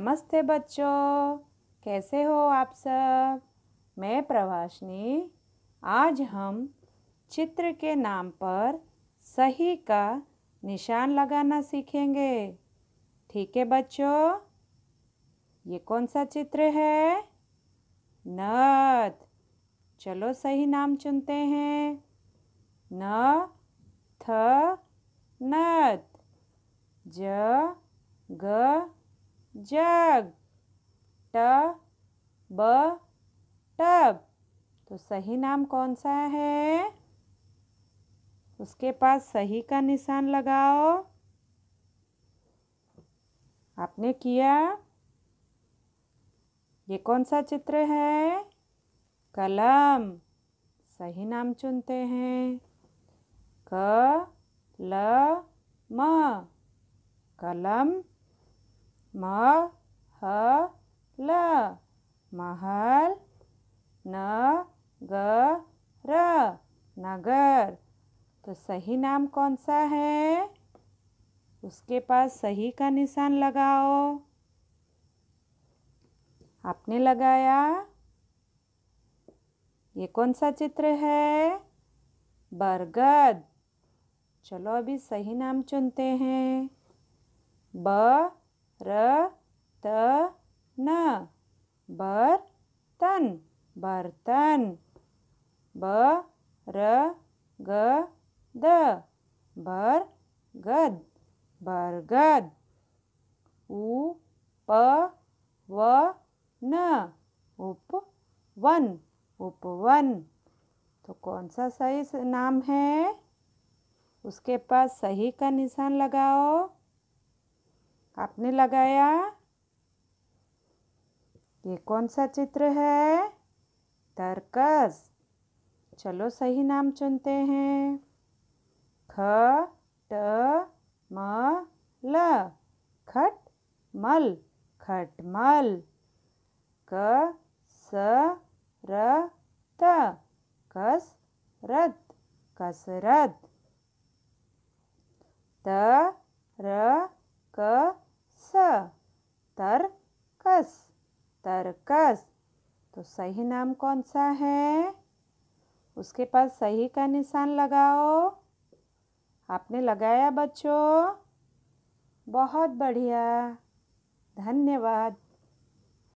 नमस्ते बच्चों कैसे हो आप सब मैं प्रभाषनी आज हम चित्र के नाम पर सही का निशान लगाना सीखेंगे ठीक है बच्चों ये कौन सा चित्र है नथ चलो सही नाम चुनते हैं न थ नत ज ग जग ट ब टब तो सही नाम कौन सा है उसके पास सही का निशान लगाओ आपने किया ये कौन सा चित्र है कलम सही नाम चुनते हैं क ल म कलम म ह ल महल न ग र नगर तो सही नाम कौन सा है उसके पास सही का निशान लगाओ आपने लगाया ये कौन सा चित्र है बरगद चलो अभी सही नाम चुनते हैं ब र त न बर्तन बर्तन ब र ग द गद बरगद उ प व न उपवन उपवन तो कौन सा सही नाम है उसके पास सही का निशान लगाओ आपने लगाया ये कौन सा चित्र है तर्कस चलो सही नाम चुनते हैं ख ट म ल खट मल खटमल क स र त कस रत कसरत त र क स तर्कस तर्कस तो सही नाम कौन सा है उसके पास सही का निशान लगाओ आपने लगाया बच्चों बहुत बढ़िया धन्यवाद